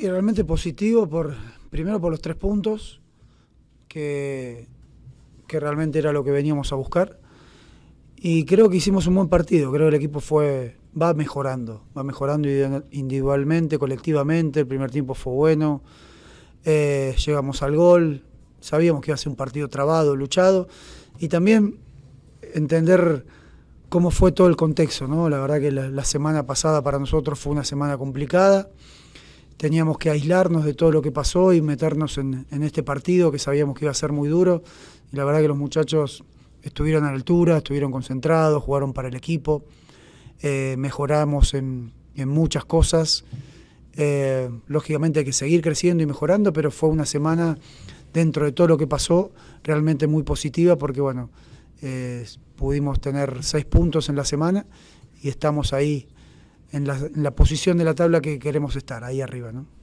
Y realmente positivo, por primero por los tres puntos, que, que realmente era lo que veníamos a buscar. Y creo que hicimos un buen partido, creo que el equipo fue va mejorando, va mejorando individualmente, colectivamente, el primer tiempo fue bueno, eh, llegamos al gol, sabíamos que iba a ser un partido trabado, luchado, y también entender cómo fue todo el contexto, ¿no? La verdad que la, la semana pasada para nosotros fue una semana complicada, teníamos que aislarnos de todo lo que pasó y meternos en, este partido que sabíamos que iba a ser muy duro. Y la verdad que los muchachos estuvieron a la altura, estuvieron concentrados, jugaron para el equipo, eh, mejoramos en, muchas cosas. Eh, lógicamente hay que seguir creciendo y mejorando, pero fue una semana dentro de todo lo que pasó realmente muy positiva porque bueno, eh, pudimos tener seis puntos en la semana y estamos ahí en la, posición de la tabla que queremos estar, ahí arriba, ¿no?